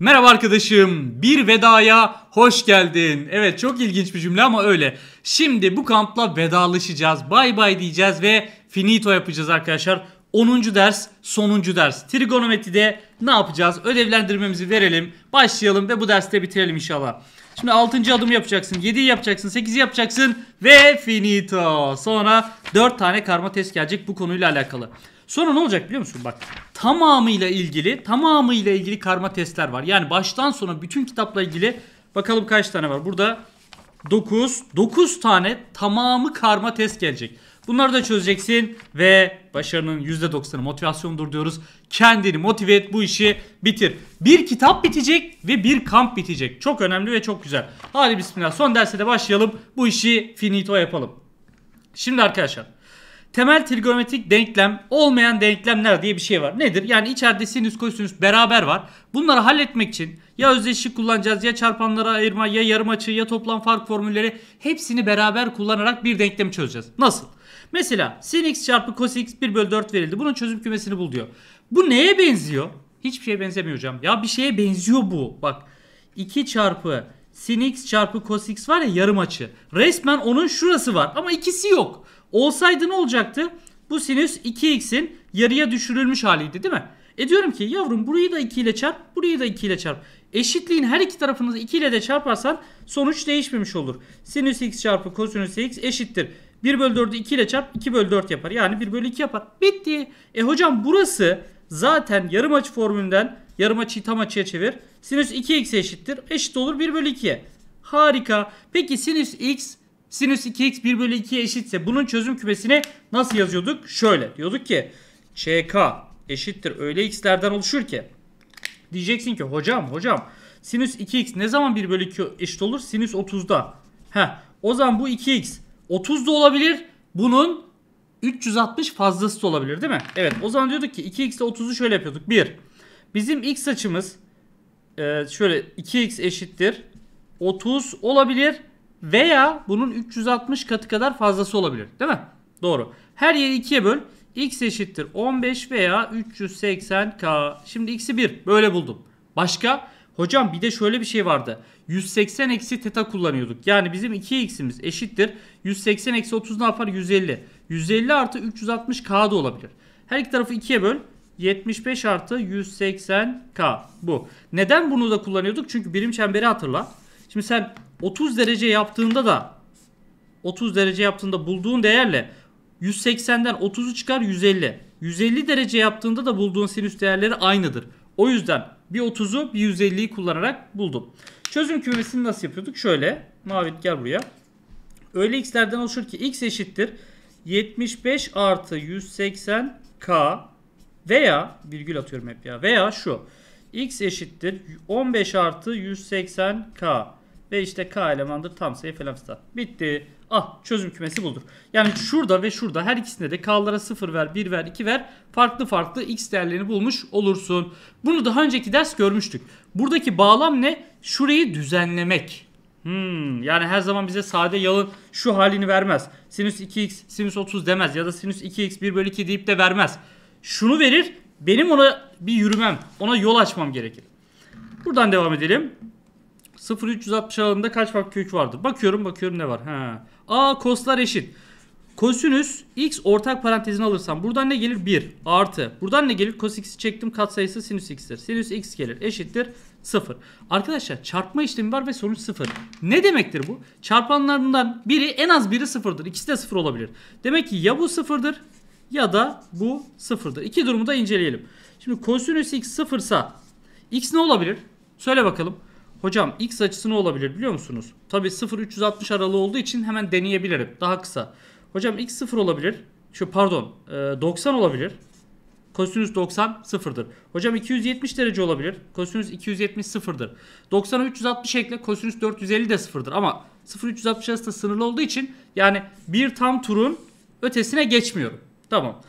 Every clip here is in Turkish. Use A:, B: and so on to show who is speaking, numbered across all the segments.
A: Merhaba arkadaşım, bir vedaya hoş geldin. Evet çok ilginç bir cümle ama öyle. Şimdi bu kampla vedalaşacağız, bay bay diyeceğiz ve finito yapacağız arkadaşlar. 10. ders, sonuncu ders. Trigonometride ne yapacağız? Ödevlendirmemizi verelim, başlayalım ve bu derste bitirelim inşallah. Şimdi 6. adım yapacaksın, 7'yi yapacaksın, 8'i yapacaksın ve finito. Sonra 4 tane karma test gelecek bu konuyla alakalı. Sonra ne olacak biliyor musun? Bak tamamıyla ilgili tamamıyla ilgili karma testler var. Yani baştan sona bütün kitapla ilgili bakalım kaç tane var. Burada 9 9 tane tamamı karma test gelecek. Bunları da çözeceksin ve başarının %90'ı motivasyondur diyoruz. Kendini motive et bu işi bitir. Bir kitap bitecek ve bir kamp bitecek. Çok önemli ve çok güzel. Hadi bismillah son derse de başlayalım. Bu işi finito yapalım. Şimdi arkadaşlar temel trigonometrik denklem olmayan denklemler diye bir şey var. Nedir? Yani içeride sinüs kosinüs beraber var. Bunları halletmek için ya özdeşlik kullanacağız ya çarpanlara ayırma ya yarım açı ya toplam fark formülleri hepsini beraber kullanarak bir denklemi çözeceğiz. Nasıl? Mesela sin x çarpı cos x 1 bölü 4 verildi. Bunun çözüm kümesini bul diyor. Bu neye benziyor? Hiçbir şeye benzemiyor hocam. Ya bir şeye benziyor bu. Bak 2 çarpı sin x çarpı cos x var ya yarım açı. Resmen onun şurası var ama ikisi yok. Olsaydı ne olacaktı? Bu sinüs 2x'in yarıya düşürülmüş haliydi değil mi? E diyorum ki yavrum burayı da 2 ile çarp, burayı da 2 ile çarp. Eşitliğin her iki tarafını 2 ile de çarparsan sonuç değişmemiş olur. Sinüs x çarpı kosinüs x eşittir. 1 bölü 4'ü 2 ile çarp 2 bölü 4 yapar. Yani 1 bölü 2 yapar. Bitti. E hocam burası zaten yarım açı formülünden yarım açıyı tam açıya çevir. Sinüs 2x eşittir. Eşit olur 1 bölü 2'ye. Harika. Peki sinüs x Sinüs 2x 1 bölü 2 eşitse bunun çözüm kümesini nasıl yazıyorduk? Şöyle diyorduk ki CK eşittir öyle x'lerden oluşur ki. Diyeceksin ki hocam hocam sinüs 2x ne zaman 1 bölü 2 eşit olur? Sinüs 30'da. Heh, o zaman bu 2x 30'da olabilir. Bunun 360 fazlası da olabilir değil mi? Evet o zaman diyorduk ki 2x 30'u şöyle yapıyorduk. 1. Bizim x açımız e, şöyle 2x eşittir 30 olabilir veya bunun 360 katı kadar fazlası olabilir. Değil mi? Doğru. Her yeri 2'ye böl. X eşittir 15 veya 380K. Şimdi X'i 1. Böyle buldum. Başka? Hocam bir de şöyle bir şey vardı. 180 eksi teta kullanıyorduk. Yani bizim 2x'imiz eşittir. 180 eksi 30 ne yapar? 150. 150 artı 360k da olabilir. Her iki tarafı 2'ye böl. 75 artı 180k bu. Neden bunu da kullanıyorduk? Çünkü birim çemberi hatırla. Şimdi sen 30 derece yaptığında da 30 derece yaptığında bulduğun değerle 180'den 30'u çıkar 150. 150 derece yaptığında da bulduğun sinüs değerleri aynıdır. O yüzden bir 30'u bir 150'yi kullanarak buldum. Çözüm kümesini nasıl yapıyorduk? Şöyle. Mavit gel buraya. Öyle x'lerden oluşur ki x eşittir 75 artı 180 k veya virgül atıyorum hep ya veya şu x eşittir 15 artı 180 k ve işte K elemandır tam sayı falan filan. Bitti. Ah çözüm kümesi buldur. Yani şurada ve şurada her ikisinde de K'lara 0 ver, 1 ver, 2 ver. Farklı farklı X değerlerini bulmuş olursun. Bunu daha önceki ders görmüştük. Buradaki bağlam ne? Şurayı düzenlemek. Hmm, yani her zaman bize sade yalın şu halini vermez. Sinüs 2x, sinüs 30 demez ya da sinüs 2x 1 bölü 2 deyip de vermez. Şunu verir, benim ona bir yürümem, ona yol açmam gerekir. Buradan devam edelim. 0.360 alanında kaç farklı kök vardır? Bakıyorum bakıyorum ne var. Ha. A koslar eşit. Kosinüs x ortak parantezini alırsam buradan ne gelir? 1 artı. Buradan ne gelir? Cos x'i çektim katsayısı sinüs x'tir. Sinüs x gelir eşittir 0. Arkadaşlar çarpma işlemi var ve sonuç 0. Ne demektir bu? Çarpanlarından biri en az biri 0'dır. İkisi de 0 olabilir. Demek ki ya bu 0'dır ya da bu 0'dır. İki durumu da inceleyelim. Şimdi kosinüs x 0 x ne olabilir? Söyle bakalım. Hocam x açısı ne olabilir biliyor musunuz? Tabi 0-360 aralığı olduğu için hemen deneyebilirim. Daha kısa. Hocam x 0 olabilir. Şu pardon 90 e, olabilir. Kosinüs 90 0'dır. Hocam 270 derece olabilir. Kosinüs 270 0'dır. 90'a 360 ekle kosinüs 450 de 0'dır. Ama 0 360 arasında sınırlı olduğu için yani bir tam turun ötesine geçmiyorum. Tamam.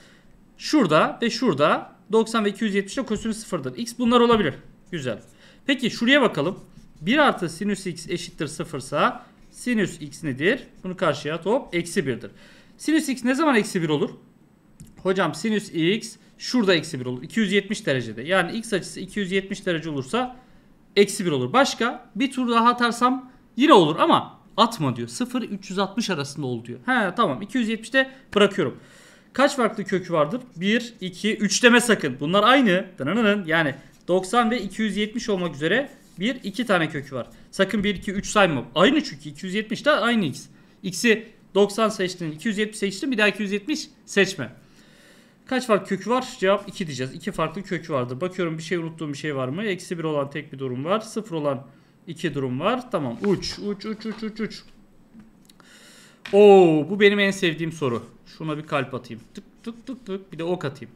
A: Şurada ve şurada 90 ve 270 ile kosinüs 0'dır. X bunlar olabilir. Güzel. Peki şuraya bakalım. 1 artı sinüs x eşittir 0 ise sinüs x nedir? Bunu karşıya at hop eksi 1'dir. Sinüs x ne zaman eksi 1 olur? Hocam sinüs x şurada eksi 1 olur. 270 derecede. Yani x açısı 270 derece olursa eksi 1 olur. Başka bir tur daha atarsam yine olur ama atma diyor. 0-360 arasında ol diyor. He tamam 270'te bırakıyorum. Kaç farklı kökü vardır? 1, 2, 3 deme sakın. Bunlar aynı. Yani 90 ve 270 olmak üzere 1, 2 tane kökü var. Sakın 1, 2, 3 sayma. Aynı çünkü 270 de aynı x. X'i 90 seçtin, 270 seçtin bir daha 270 seçme. Kaç farklı kökü var? Cevap 2 diyeceğiz. 2 farklı kökü vardır. Bakıyorum bir şey unuttuğum bir şey var mı? Eksi 1 olan tek bir durum var. 0 olan 2 durum var. Tamam uç uç uç uç uç uç. Oo bu benim en sevdiğim soru. Şuna bir kalp atayım. Tık tık tık tık bir de ok atayım.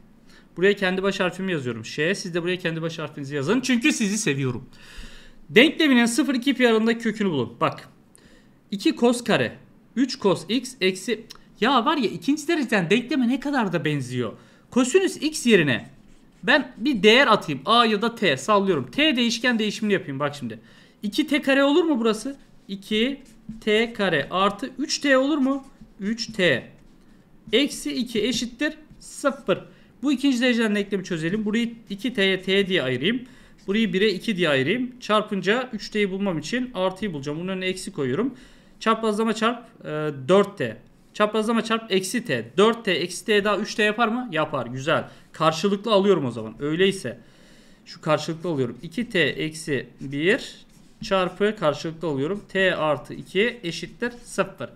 A: Buraya kendi baş harfimi yazıyorum. Ş siz de buraya kendi baş harfinizi yazın. Çünkü sizi seviyorum. Denkleminin 0-2 pi aralığında kökünü bulun. Bak. 2 cos kare. 3 cos x eksi... Ya var ya ikinci dereceden denkleme ne kadar da benziyor. Kosinüs x yerine ben bir değer atayım. A ya da t sallıyorum. T değişken değişimini yapayım. Bak şimdi. 2t kare olur mu burası? 2t kare artı 3t olur mu? 3t. Eksi 2 eşittir 0. Bu ikinci dereceden denklemi çözelim. Burayı 2t'ye t diye ayırayım. Burayı 1'e 2 diye ayırayım. Çarpınca 3D'yi bulmam için artıyı bulacağım. Bunun önüne eksi koyuyorum. Çaprazlama çarp e, 4T. Çaprazlama çarp eksi T. 4T eksi T daha 3T yapar mı? Yapar. Güzel. Karşılıklı alıyorum o zaman. Öyleyse şu karşılıklı alıyorum. 2T eksi 1 çarpı karşılıklı alıyorum. T artı 2 eşittir 0.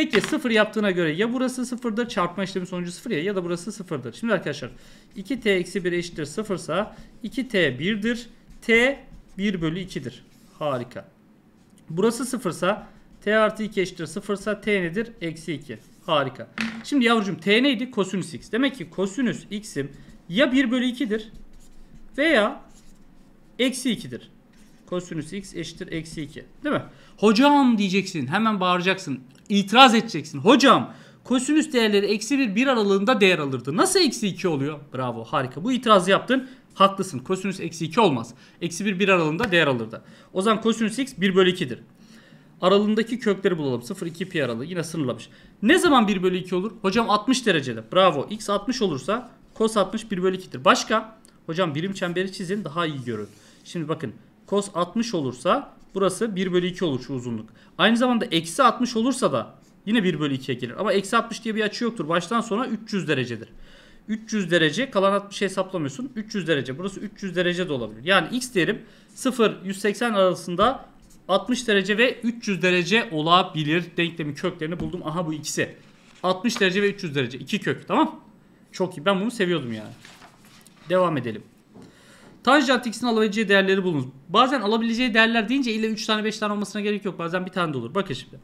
A: Peki sıfır yaptığına göre ya burası 0'dır çarpma işlemi sonucu sıfır ya ya da burası 0'dır. Şimdi arkadaşlar 2t eksi 1 eşittir sıfırsa 2t 1'dir. t 1 bölü 2'dir. Harika. Burası sıfırsa t artı 2 eşittir sıfırsa ise t nedir? Eksi 2. Harika. Şimdi yavrucuğum t neydi? Kosinüs x. Demek ki kosinüs x'im ya 1 bölü 2'dir veya eksi 2'dir. Kosinüs x eşittir eksi 2. Değil mi? Hocam diyeceksin. Hemen bağıracaksın. İtiraz edeceksin. Hocam kosinüs değerleri eksi 1 1 aralığında değer alırdı. Nasıl eksi 2 oluyor? Bravo harika. Bu itirazı yaptın. Haklısın. Kosinüs eksi 2 olmaz. Eksi 1 1 aralığında değer alırdı. O zaman kosinüs x 1 bölü 2'dir. Aralığındaki kökleri bulalım. 0 2 pi aralığı yine sınırlamış. Ne zaman 1 bölü 2 olur? Hocam 60 derecede. Bravo. X 60 olursa cos 60 1 bölü 2'dir. Başka? Hocam birim çemberi çizin daha iyi görün. Şimdi bakın cos 60 olursa burası 1 bölü 2 olur şu uzunluk. Aynı zamanda eksi 60 olursa da yine 1 bölü 2'ye gelir. Ama eksi 60 diye bir açı yoktur. Baştan sona 300 derecedir. 300 derece kalan 60'ı hesaplamıyorsun. 300 derece. Burası 300 derece de olabilir. Yani x diyelim 0-180 arasında 60 derece ve 300 derece olabilir. Denklemin köklerini buldum. Aha bu ikisi. 60 derece ve 300 derece. iki kök tamam. Çok iyi. Ben bunu seviyordum yani. Devam edelim. Tanjant x'in alabileceği değerleri bulunuz. Bazen alabileceği değerler deyince illa 3 tane 5 tane olmasına gerek yok. Bazen bir tane de olur. Bakın şimdi.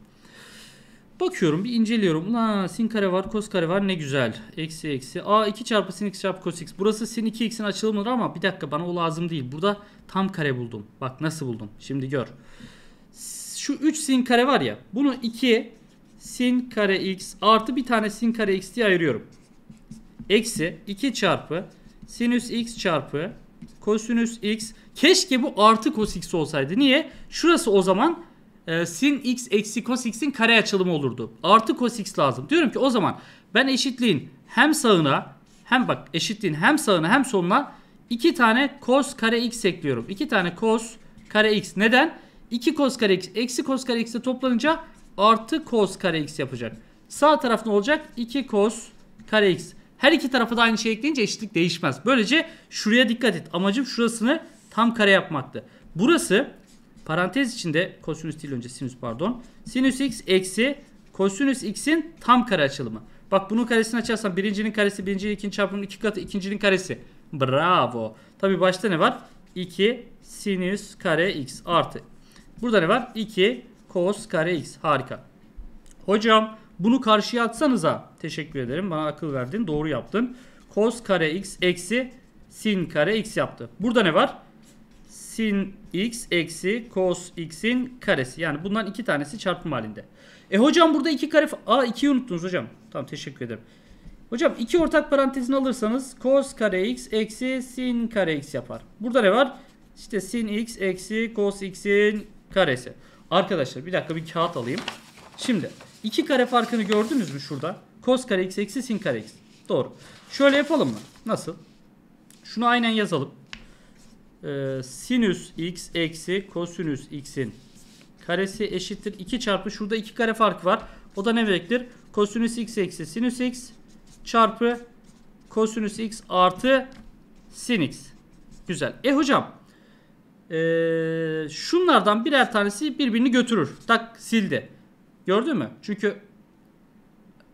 A: Bakıyorum bir inceliyorum. Ulan sin kare var kos kare var ne güzel. Eksi eksi. A 2 çarpı sin x çarpı cos x. Burası sin 2x'in açılımları ama bir dakika bana o lazım değil. Burada tam kare buldum. Bak nasıl buldum. Şimdi gör. Şu 3 sin kare var ya. Bunu 2 sin kare x artı bir tane sin kare x diye ayırıyorum. Eksi 2 çarpı sinüs x çarpı kosinüs x. Keşke bu artı cos x olsaydı. Niye? Şurası o zaman e, sin x eksi cos x'in kare açılımı olurdu. Artı cos x lazım. Diyorum ki o zaman ben eşitliğin hem sağına hem bak eşitliğin hem sağına hem soluna iki tane cos kare x ekliyorum. İki tane cos kare x. Neden? 2 cos kare x eksi cos kare x'e toplanınca artı cos kare x yapacak. Sağ taraf ne olacak? 2 cos kare x. Her iki tarafı da aynı şey ekleyince eşitlik değişmez. Böylece şuraya dikkat et. Amacım şurasını tam kare yapmaktı. Burası parantez içinde kosinüs değil önce sinüs pardon. Sinüs x eksi kosinüs x'in tam kare açılımı. Bak bunun karesini açarsam birincinin karesi birinci ikinci çarpımının iki katı ikincinin karesi. Bravo. Tabi başta ne var? 2 sinüs kare x artı. Burada ne var? 2 cos kare x. Harika. Hocam bunu karşıya atsanıza. Teşekkür ederim. Bana akıl verdin. Doğru yaptın. Cos kare x eksi sin kare x yaptı. Burada ne var? Sin x eksi cos x'in karesi. Yani bundan iki tanesi çarpım halinde. E hocam burada iki kare... Aa 2'yi unuttunuz hocam. Tamam teşekkür ederim. Hocam iki ortak parantezini alırsanız cos kare x eksi sin kare x yapar. Burada ne var? İşte sin x eksi cos x'in karesi. Arkadaşlar bir dakika bir kağıt alayım. Şimdi 2 kare farkını gördünüz mü şurada? Cos kare x eksi sin kare x. Doğru. Şöyle yapalım mı? Nasıl? Şunu aynen yazalım. Ee, sinüs x eksi kosinüs x'in karesi eşittir 2 çarpı şurada 2 kare fark var. O da ne demektir? Kosinüs x eksi sinüs x çarpı kosinüs x artı sin x. Güzel. E hocam ee, şunlardan birer tanesi birbirini götürür. Tak sildi. Gördün mü? Çünkü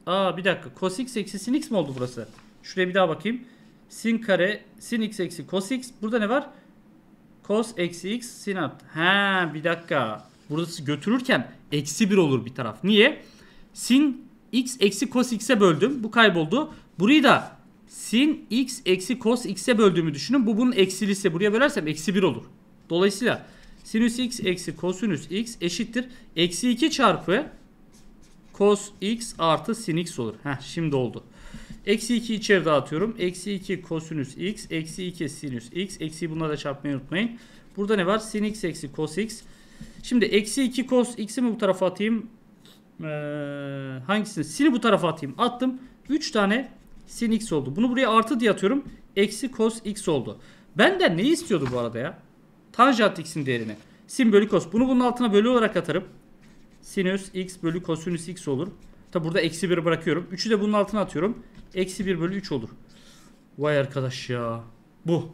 A: Aa bir dakika. Cos x eksi sin x mi oldu burası? Şuraya bir daha bakayım. Sin kare sin x eksi cos x. Burada ne var? Cos eksi x sin artı. Ha bir dakika. Burası götürürken eksi 1 olur bir taraf. Niye? Sin x eksi cos x'e böldüm. Bu kayboldu. Burayı da sin x eksi cos x'e böldüğümü düşünün. Bu bunun eksilisi. Buraya bölersem eksi 1 olur. Dolayısıyla sinüs x eksi kosinüs x eşittir. Eksi 2 çarpı cos x artı sin x olur. Heh, şimdi oldu. Eksi 2 içeri dağıtıyorum. Eksi 2 kosinüs x. Eksi 2 sinüs x. eksi bunlara da çarpmayı unutmayın. Burada ne var? Sin x eksi cos x. Şimdi eksi 2 cos x'i mi bu tarafa atayım? Ee, hangisini? Sin'i bu tarafa atayım. Attım. 3 tane sin x oldu. Bunu buraya artı diye atıyorum. Eksi cos x oldu. Benden ne istiyordu bu arada ya? Tanjant x'in değerini. Sin bölü cos. Bunu bunun altına bölü olarak atarım sinüs x bölü kosinüs x olur. Tabi burada eksi 1 bırakıyorum. 3'ü de bunun altına atıyorum. Eksi 1 bölü 3 olur. Vay arkadaş ya. Bu.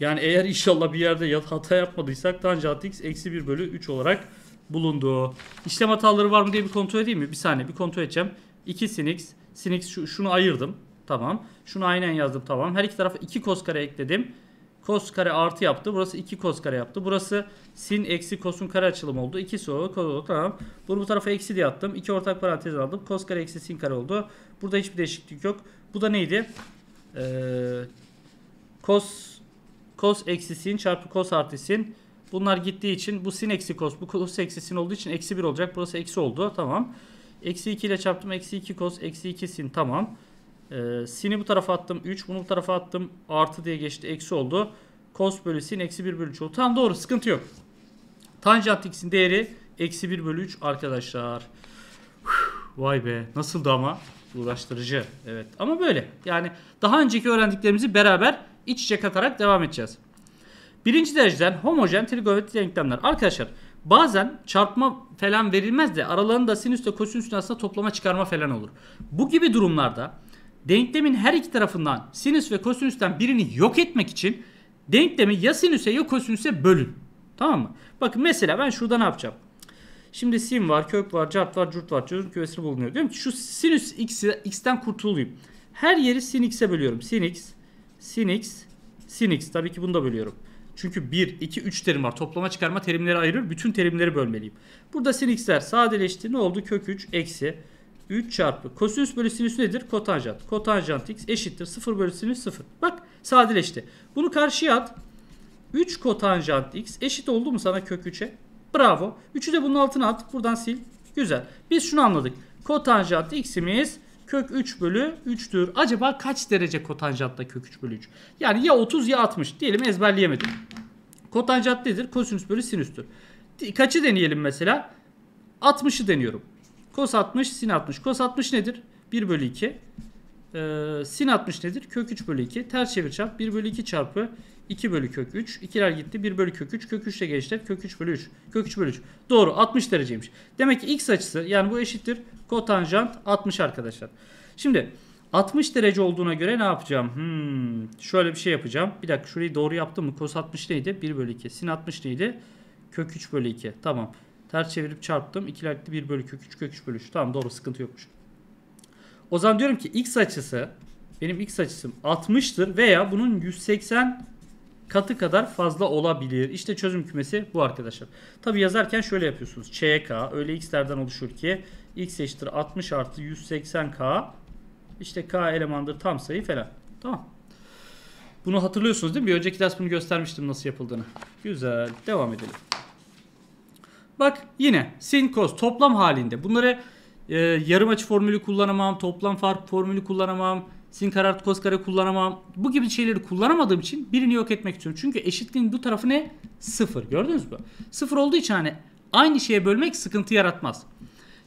A: Yani eğer inşallah bir yerde hata yapmadıysak tanjant x eksi 1 bölü 3 olarak bulundu. İşlem hataları var mı diye bir kontrol edeyim mi? Bir saniye bir kontrol edeceğim. 2 sin x. Sin x şunu ayırdım. Tamam. Şunu aynen yazdım. Tamam. Her iki tarafa 2 kos kare ekledim. Kos kare artı yaptı. Burası 2 kos kare yaptı. Burası sin eksi kosun kare açılımı oldu. 2 soru kos oldu. Tamam. Bunu bu tarafa eksi diye attım. 2 ortak parantez aldım. Kos kare eksi sin kare oldu. Burada hiçbir değişiklik yok. Bu da neydi? Ee, kos kos eksi sin çarpı kos artı sin. Bunlar gittiği için bu sin eksi kos. Bu kos eksi sin olduğu için eksi 1 olacak. Burası eksi oldu. Tamam. Eksi 2 ile çarptım. Eksi 2 kos. Eksi 2 sin. Tamam. E, sin'i bu tarafa attım. 3 bunu bu tarafa attım. Artı diye geçti. Eksi oldu. Cos bölü sin eksi 1 bölü 3 oldu. Tamam doğru sıkıntı yok. Tanjant x'in değeri eksi 1 bölü 3 arkadaşlar. Vay be nasıldı ama uğraştırıcı. Evet ama böyle. Yani daha önceki öğrendiklerimizi beraber iç içe katarak devam edeceğiz. Birinci dereceden homojen trigonometrik denklemler. Arkadaşlar bazen çarpma falan verilmez de aralarında sinüs sinüsle kosinüsün arasında toplama çıkarma falan olur. Bu gibi durumlarda denklemin her iki tarafından sinüs ve kosinüsten birini yok etmek için denklemi ya sinüse ya kosinüse bölün. Tamam mı? Bakın mesela ben şurada ne yapacağım? Şimdi sin var, kök var, cart var, curt var. Çözüm kümesi bulunuyor. Diyorum ki şu sinüs x'i, x'ten kurtulayım. Her yeri sin x'e bölüyorum. Sin x, sin x, sin x. Tabii ki bunu da bölüyorum. Çünkü 1, 2, 3 terim var. Toplama çıkarma terimleri ayırır. Bütün terimleri bölmeliyim. Burada sin x'ler sadeleşti. Ne oldu? Kök 3 eksi 3 çarpı kosinüs bölü sinüs nedir? Kotanjant. Kotanjant x eşittir 0 bölü sinüs 0. Bak sadeleşti. Bunu karşıya at. 3 kotanjant x eşit oldu mu sana kök 3'e? Bravo. 3'ü de bunun altına at. Buradan sil. Güzel. Biz şunu anladık. Kotanjant x'imiz kök 3 bölü 3'tür. Acaba kaç derece kotanjantta kök 3 bölü 3? Yani ya 30 ya 60. Diyelim ezberleyemedim. Kotanjant nedir? Kosinüs bölü sinüstür. Kaçı deneyelim mesela? 60'ı deniyorum. Cos 60 sin 60. Cos 60 nedir? 1 bölü 2. Ee, sin 60 nedir? Kök 3 bölü 2. Ters çevir çarp. 1 bölü 2 çarpı 2 bölü kök 3. 2'ler gitti. 1 bölü kök 3. Kök 3 ile gençler. Kök 3 bölü 3. Kök 3 bölü 3. Doğru. 60 dereceymiş. Demek ki x açısı yani bu eşittir. Kotanjant 60 arkadaşlar. Şimdi 60 derece olduğuna göre ne yapacağım? Hmm, şöyle bir şey yapacağım. Bir dakika şurayı doğru yaptım mı? Kos 60 neydi? 1 bölü 2. Sin 60 neydi? Kök 3 bölü 2. Tamam. Ters çevirip çarptım. 2 latitli 1 bölü kök 3 kök 3 bölü 3. Tamam doğru sıkıntı yokmuş. O zaman diyorum ki x açısı benim x açısım 60'tır veya bunun 180 katı kadar fazla olabilir. İşte çözüm kümesi bu arkadaşlar. Tabi yazarken şöyle yapıyorsunuz. ÇK öyle x'lerden oluşur ki x eşittir 60 artı 180k işte k elemandır tam sayı falan. Tamam. Bunu hatırlıyorsunuz değil mi? Bir önceki ders bunu göstermiştim nasıl yapıldığını. Güzel. Devam edelim. Bak yine sin cos toplam halinde bunları e, yarım açı formülü kullanamam, toplam fark formülü kullanamam, sin kare artı cos kare kullanamam. Bu gibi şeyleri kullanamadığım için birini yok etmek istiyorum. Çünkü eşitliğin bu tarafı ne? Sıfır. Gördünüz mü? Sıfır olduğu için hani aynı şeye bölmek sıkıntı yaratmaz.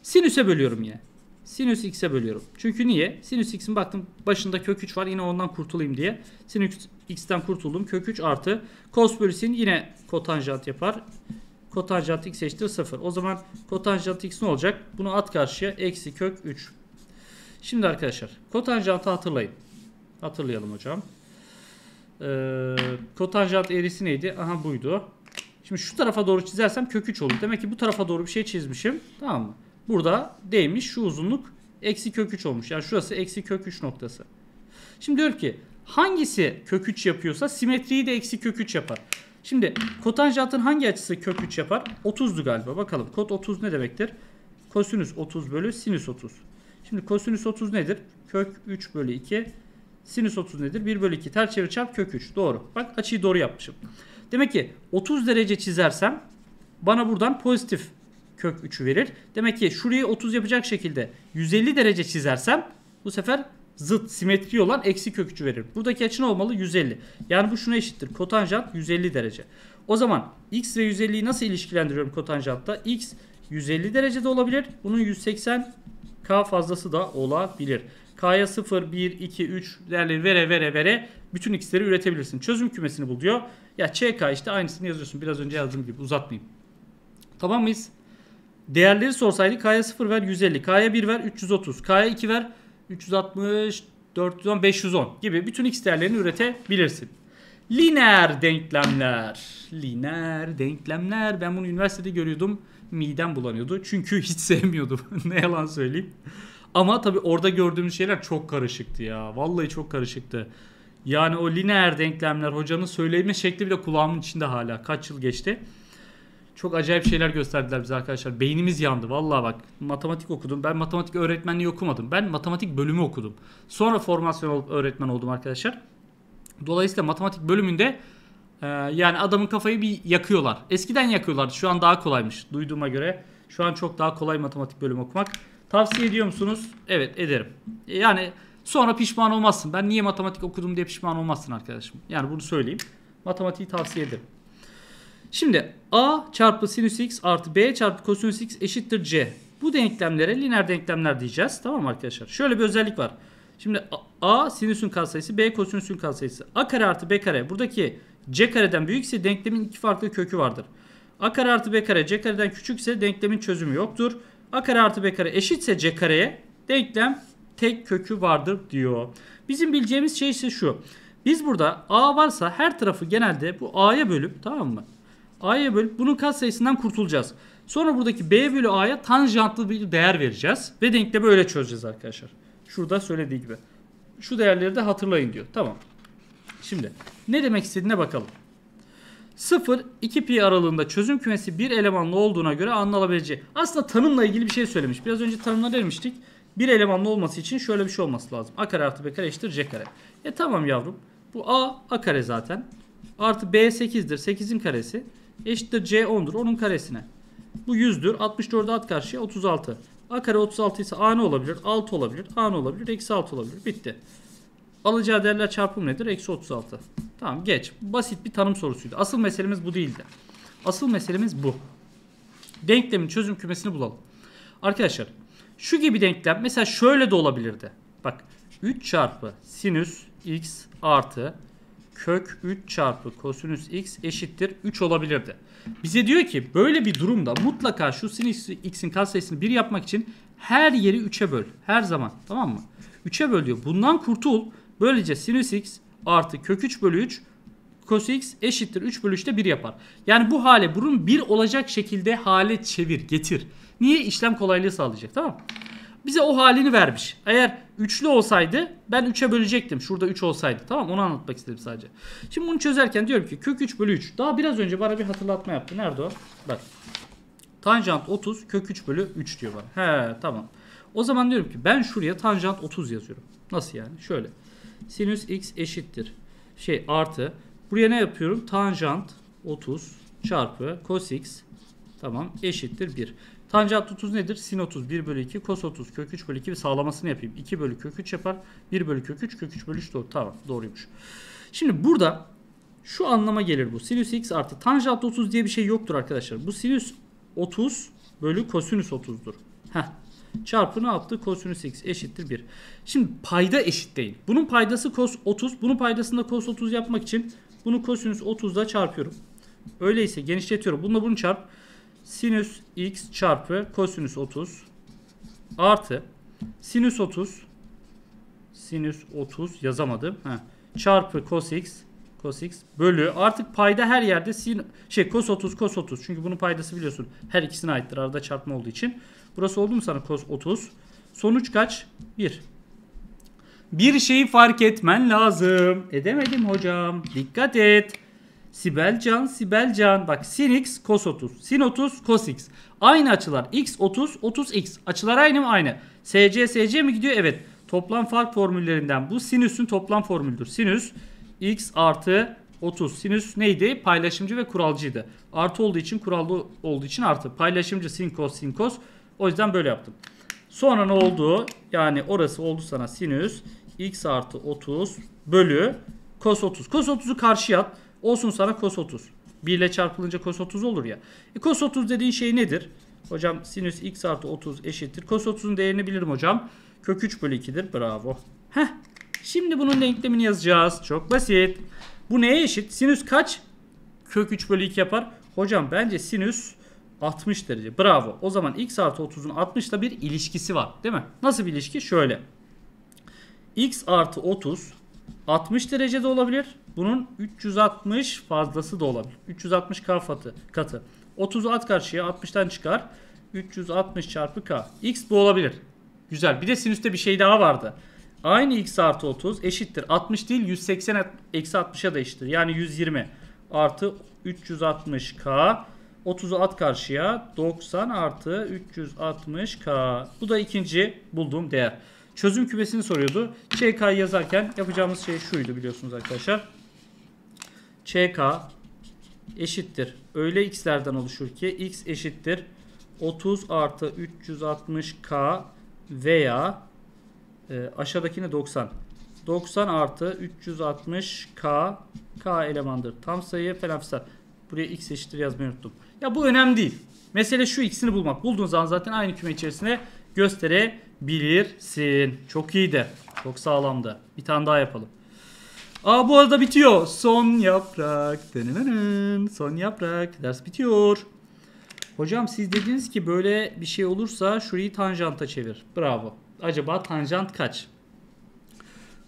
A: Sinüse bölüyorum yine. Sinüs x'e bölüyorum. Çünkü niye? Sinüs x'in baktım başında kök 3 var yine ondan kurtulayım diye. Sinüs x'ten kurtuldum. Kök 3 artı. Cos bölü sin yine kotanjant yapar. Kotanjant x eşittir 0. O zaman kotanjant x ne olacak? Bunu at karşıya. Eksi kök 3. Şimdi arkadaşlar kotanjantı hatırlayın. Hatırlayalım hocam. Ee, kotanjant eğrisi neydi? Aha buydu. Şimdi şu tarafa doğru çizersem kök 3 olur. Demek ki bu tarafa doğru bir şey çizmişim. Tamam mı? Burada değmiş şu uzunluk eksi kök 3 olmuş. Yani şurası eksi kök 3 noktası. Şimdi diyor ki hangisi kök 3 yapıyorsa simetriyi de eksi kök 3 yapar. Şimdi kotanjantın hangi açısı kök 3 yapar? 30'du galiba. Bakalım kot 30 ne demektir? Kosinüs 30 bölü sinüs 30. Şimdi kosinüs 30 nedir? Kök 3 bölü 2. Sinüs 30 nedir? 1 bölü 2. Ters çevir çarp kök 3. Doğru. Bak açıyı doğru yapmışım. Demek ki 30 derece çizersem bana buradan pozitif kök 3'ü verir. Demek ki şurayı 30 yapacak şekilde 150 derece çizersem bu sefer zıt simetri olan eksi kökücü verir. Buradaki açı ne olmalı? 150. Yani bu şuna eşittir. Kotanjant 150 derece. O zaman x ve 150'yi nasıl ilişkilendiriyorum kotanjantta? x 150 derecede olabilir. Bunun 180 k fazlası da olabilir. K'ya 0, 1, 2, 3 değerleri vere vere vere bütün x'leri üretebilirsin. Çözüm kümesini bul diyor. Ya ÇK işte aynısını yazıyorsun. Biraz önce yazdığım gibi uzatmayayım. Tamam mıyız? Değerleri sorsaydı K'ya 0 ver 150, K'ya 1 ver 330, K'ya 2 ver 360, 410, 510 gibi bütün x değerlerini üretebilirsin. Lineer denklemler. Lineer denklemler. Ben bunu üniversitede görüyordum. Midem bulanıyordu. Çünkü hiç sevmiyordum. ne yalan söyleyeyim. Ama tabii orada gördüğümüz şeyler çok karışıktı ya. Vallahi çok karışıktı. Yani o lineer denklemler hocanın söyleme şekli bile kulağımın içinde hala. Kaç yıl geçti. Çok acayip şeyler gösterdiler bize arkadaşlar. Beynimiz yandı. Vallahi bak matematik okudum. Ben matematik öğretmenliği okumadım. Ben matematik bölümü okudum. Sonra formasyon olup öğretmen oldum arkadaşlar. Dolayısıyla matematik bölümünde e, yani adamın kafayı bir yakıyorlar. Eskiden yakıyorlardı. Şu an daha kolaymış duyduğuma göre. Şu an çok daha kolay matematik bölümü okumak. Tavsiye ediyor musunuz? Evet ederim. E, yani sonra pişman olmazsın. Ben niye matematik okudum diye pişman olmazsın arkadaşım. Yani bunu söyleyeyim. Matematiği tavsiye ederim. Şimdi a çarpı sinüs x artı b çarpı kosinüs x eşittir c. Bu denklemlere lineer denklemler diyeceğiz. Tamam arkadaşlar? Şöyle bir özellik var. Şimdi a sinüsün katsayısı b kosinüsün katsayısı. a kare artı b kare. Buradaki c kareden büyükse denklemin iki farklı kökü vardır. a kare artı b kare c kareden küçükse denklemin çözümü yoktur. a kare artı b kare eşitse c kareye denklem tek kökü vardır diyor. Bizim bileceğimiz şey ise şu. Biz burada a varsa her tarafı genelde bu a'ya bölüp tamam mı? A'ya bölüp bunun sayısından kurtulacağız. Sonra buradaki B bölü A'ya tanjantlı bir değer vereceğiz. Ve denklemi böyle çözeceğiz arkadaşlar. Şurada söylediği gibi. Şu değerleri de hatırlayın diyor. Tamam. Şimdi ne demek istediğine bakalım. 0 2 pi aralığında çözüm kümesi bir elemanlı olduğuna göre anlanabileceği. Aslında tanımla ilgili bir şey söylemiş. Biraz önce tanımlar demiştik. Bir elemanlı olması için şöyle bir şey olması lazım. A kare artı B kare eşittir C kare. E tamam yavrum. Bu A A kare zaten. Artı B 8'dir. 8'in karesi eşittir c 10'dur. Onun karesine. Bu 100'dür. 64'ü at karşıya 36. A kare 36 ise a ne olabilir? 6 olabilir. A ne olabilir? Eksi 6 olabilir. Bitti. Alacağı değerler çarpım nedir? Eksi 36. Tamam geç. Basit bir tanım sorusuydu. Asıl meselemiz bu değildi. Asıl meselemiz bu. Denklemin çözüm kümesini bulalım. Arkadaşlar şu gibi denklem mesela şöyle de olabilirdi. Bak 3 çarpı sinüs x artı kök 3 çarpı kosinüs x eşittir 3 olabilirdi. Bize diyor ki böyle bir durumda mutlaka şu sinüs x'in katsayısını 1 yapmak için her yeri 3'e böl. Her zaman tamam mı? 3'e böl diyor. Bundan kurtul. Böylece sinüs x artı kök 3 bölü 3 kos x eşittir 3 bölü 3'te 1 yapar. Yani bu hale bunun 1 olacak şekilde hale çevir getir. Niye? işlem kolaylığı sağlayacak tamam mı? bize o halini vermiş. Eğer üçlü olsaydı ben 3'e bölecektim. Şurada 3 olsaydı. Tamam onu anlatmak istedim sadece. Şimdi bunu çözerken diyorum ki kök 3 bölü 3. Daha biraz önce bana bir hatırlatma yaptı. Nerede o? Bak. Tanjant 30 kök 3 bölü 3 diyor bana. He tamam. O zaman diyorum ki ben şuraya tanjant 30 yazıyorum. Nasıl yani? Şöyle. Sinüs x eşittir. Şey artı. Buraya ne yapıyorum? Tanjant 30 çarpı cos x tamam eşittir 1. Tanjant 30 nedir? Sin 30 1 bölü 2, kos 30 kök 3 bölü 2 bir sağlamasını yapayım. 2 bölü kök 3 yapar. 1 bölü kök 3 kök 3 bölü 3 doğru. Tamam doğruymuş. Şimdi burada şu anlama gelir bu. Sinüs x artı tanjant 30 diye bir şey yoktur arkadaşlar. Bu sinüs 30 bölü kosinüs 30'dur. Heh. Çarpı ne yaptı? Kosinüs x eşittir 1. Şimdi payda eşit değil. Bunun paydası kos 30. Bunun paydasında kos 30 yapmak için bunu kosinüs 30'da çarpıyorum. Öyleyse genişletiyorum. Bununla bunu çarp sinüs x çarpı kosinüs 30 artı sinüs 30 sinüs 30 yazamadım. Heh, çarpı cos x cos x bölü artık payda her yerde sin şey cos 30 cos 30 çünkü bunun paydası biliyorsun her ikisine aittir arada çarpma olduğu için. Burası oldu mu sana cos 30? Sonuç kaç? 1. Bir şeyi fark etmen lazım. Edemedim hocam. Dikkat et. Sibel Can, Sibel Can. Bak sin x cos 30. Sin 30 cos x. Aynı açılar. X 30, 30 x. Açılar aynı mı? Aynı. SC, SC mi gidiyor? Evet. Toplam fark formüllerinden bu sinüsün toplam formülüdür. Sinüs x artı 30. Sinüs neydi? Paylaşımcı ve kuralcıydı. Artı olduğu için kurallı olduğu için artı. Paylaşımcı sin cos sin cos. O yüzden böyle yaptım. Sonra ne oldu? Yani orası oldu sana sinüs x artı 30 bölü cos 30. Cos 30'u karşıya at. Olsun sana cos 30. 1 ile çarpılınca cos 30 olur ya. E, cos 30 dediğin şey nedir? Hocam sinüs x artı 30 eşittir. Cos 30'un değerini bilirim hocam. Kök 3 bölü 2'dir. Bravo. Heh. Şimdi bunun denklemini yazacağız. Çok basit. Bu neye eşit? Sinüs kaç? Kök 3 bölü 2 yapar. Hocam bence sinüs 60 derece. Bravo. O zaman x artı 30'un 60 ile bir ilişkisi var. Değil mi? Nasıl bir ilişki? Şöyle. x artı 30 60 derece de olabilir. Bunun 360 fazlası da olabilir. 360 k fatı, katı. 30'u at karşıya 60'tan çıkar. 360 çarpı k. X bu olabilir. Güzel. Bir de sinüste bir şey daha vardı. Aynı x artı 30 eşittir. 60 değil 180 eksi 60'a da eşittir. Yani 120 artı 360 k. 30'u at karşıya 90 artı 360 k. Bu da ikinci bulduğum değer çözüm kümesini soruyordu. CK yazarken yapacağımız şey şuydu biliyorsunuz arkadaşlar. CK eşittir. Öyle x'lerden oluşur ki x eşittir 30 artı 360k veya e, aşağıdakine 90. 90 artı 360k k elemandır. Tam sayı falan filan. Buraya x eşittir yazmayı unuttum. Ya bu önemli değil. Mesele şu ikisini bulmak. bulduğun zaman zaten aynı küme içerisine göstere bilirsin. Çok iyiydi. Çok sağlamdı. Bir tane daha yapalım. Aa bu arada bitiyor. Son yaprak. Denenenen. Son yaprak. Ders bitiyor. Hocam siz dediniz ki böyle bir şey olursa şurayı tanjanta çevir. Bravo. Acaba tanjant kaç?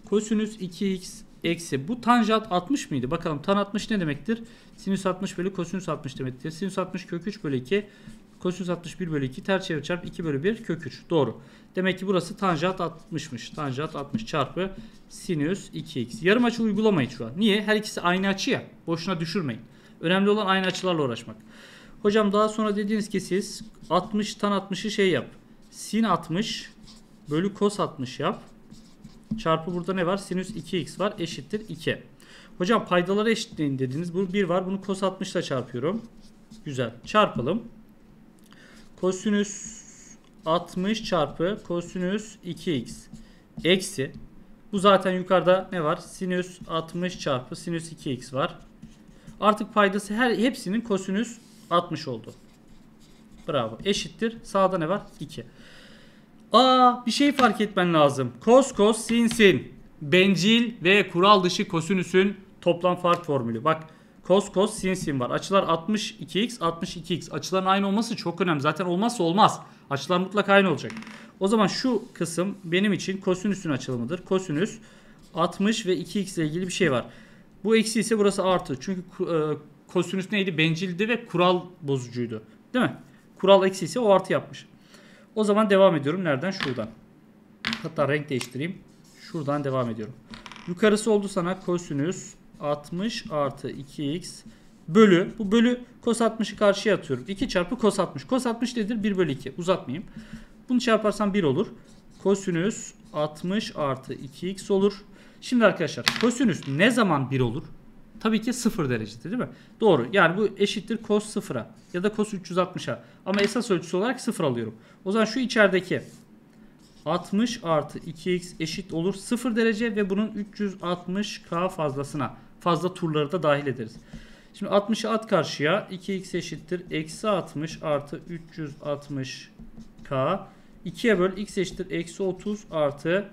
A: Kosinüs 2x eksi. Bu tanjant 60 mıydı? Bakalım tan 60 ne demektir? Sinüs 60 bölü kosinüs 60 demektir. Sinüs 60 kök 3 bölü 2. Kosinüs 61 bölü 2 ters çevir çarp 2 bölü 1 kök 3. Doğru. Demek ki burası tanjant 60'mış. Tanjant 60 çarpı sinüs 2x. Yarım açı uygulamayın şu an. Niye? Her ikisi aynı açı ya. Boşuna düşürmeyin. Önemli olan aynı açılarla uğraşmak. Hocam daha sonra dediniz ki siz 60 tan 60'ı şey yap. Sin 60 bölü kos 60 yap. Çarpı burada ne var? Sinüs 2x var. Eşittir 2. Hocam paydaları eşitleyin dediniz. Bu 1 var. Bunu kos 60 ile çarpıyorum. Güzel. Çarpalım kosinüs 60 çarpı kosinüs 2x eksi bu zaten yukarıda ne var? Sinüs 60 çarpı sinüs 2x var. Artık paydası her hepsinin kosinüs 60 oldu. Bravo. Eşittir. Sağda ne var? 2. Aa bir şey fark etmen lazım. Kos kos sin sin. Bencil ve kural dışı kosinüsün toplam fark formülü. Bak Cos cos sin sin var. Açılar 62x 62x. Açıların aynı olması çok önemli. Zaten olmazsa olmaz. Açılar mutlaka aynı olacak. O zaman şu kısım benim için kosinüsün açılımıdır. Kosinüs 60 ve 2x ile ilgili bir şey var. Bu eksi ise burası artı. Çünkü e, kosinüs neydi? Bencildi ve kural bozucuydu. Değil mi? Kural eksi ise o artı yapmış. O zaman devam ediyorum. Nereden? Şuradan. Hatta renk değiştireyim. Şuradan devam ediyorum. Yukarısı oldu sana kosinüs 60 artı 2x bölü. Bu bölü cos 60'ı karşıya atıyorum. 2 çarpı cos 60. Cos 60 nedir? 1 bölü 2. Uzatmayayım. Bunu çarparsam 1 olur. Kosinüs 60 artı 2x olur. Şimdi arkadaşlar kosinüs ne zaman 1 olur? Tabii ki 0 derecedir değil mi? Doğru. Yani bu eşittir cos 0'a ya da cos 360'a. Ama esas ölçüsü olarak 0 alıyorum. O zaman şu içerideki 60 artı 2x eşit olur 0 derece ve bunun 360k fazlasına fazla turları da dahil ederiz. Şimdi 60'ı at karşıya. 2x eşittir. Eksi 60 artı 360k. 2'ye böl x eşittir. Eksi 30 artı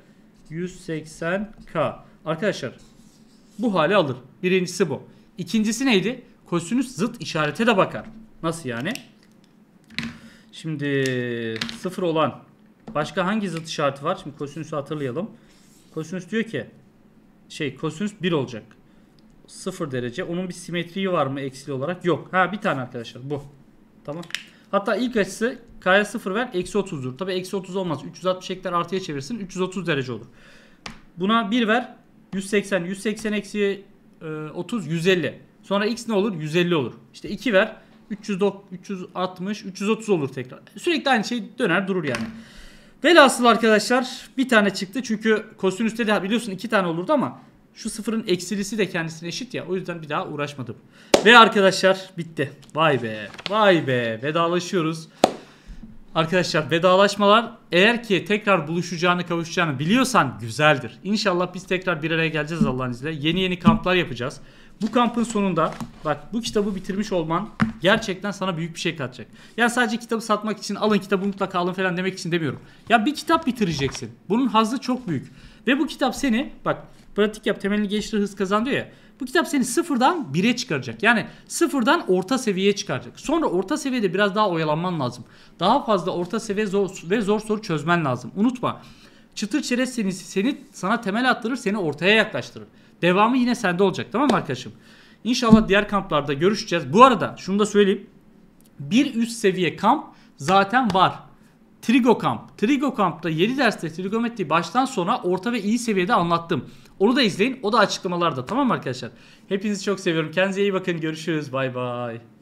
A: 180k. Arkadaşlar bu hale alır. Birincisi bu. İkincisi neydi? Kosinüs zıt işarete de bakar. Nasıl yani? Şimdi sıfır olan başka hangi zıt işareti var? Şimdi kosinüsü hatırlayalım. Kosinüs diyor ki şey kosinüs 1 olacak. 0 derece. Onun bir simetriği var mı eksili olarak? Yok. Ha bir tane arkadaşlar bu. Tamam. Hatta ilk açısı k'ya 0 ver eksi 30'dur. Tabi eksi 30 olmaz. 360 ekler artıya çevirsin. 330 derece olur. Buna 1 ver. 180. 180 eksi 30 e, 150. Sonra x ne olur? 150 olur. İşte 2 ver. 360, 330 olur tekrar. Sürekli aynı şey döner durur yani. Velhasıl arkadaşlar bir tane çıktı. Çünkü kosinüste de biliyorsun iki tane olurdu ama şu sıfırın eksilisi de kendisine eşit ya. O yüzden bir daha uğraşmadım. Ve arkadaşlar bitti. Vay be. Vay be. Vedalaşıyoruz. Arkadaşlar vedalaşmalar eğer ki tekrar buluşacağını kavuşacağını biliyorsan güzeldir. İnşallah biz tekrar bir araya geleceğiz Allah'ın izniyle. Yeni yeni kamplar yapacağız. Bu kampın sonunda bak bu kitabı bitirmiş olman gerçekten sana büyük bir şey katacak. Yani sadece kitabı satmak için alın kitabı mutlaka alın falan demek için demiyorum. Ya bir kitap bitireceksin. Bunun hazzı çok büyük. Ve bu kitap seni bak pratik yap temelini geliştir hız kazan diyor ya. Bu kitap seni sıfırdan bire çıkaracak. Yani sıfırdan orta seviyeye çıkaracak. Sonra orta seviyede biraz daha oyalanman lazım. Daha fazla orta seviye zor, ve zor soru çözmen lazım. Unutma. Çıtır çerez seni, seni sana temel attırır, seni ortaya yaklaştırır. Devamı yine sende olacak tamam mı arkadaşım? İnşallah diğer kamplarda görüşeceğiz. Bu arada şunu da söyleyeyim. Bir üst seviye kamp zaten var. Trigo kamp. Trigo kampta 7 derste trigonometri baştan sona orta ve iyi seviyede anlattım. Onu da izleyin. O da açıklamalarda. Tamam mı arkadaşlar? Hepinizi çok seviyorum. Kendinize iyi bakın. Görüşürüz. Bay bay.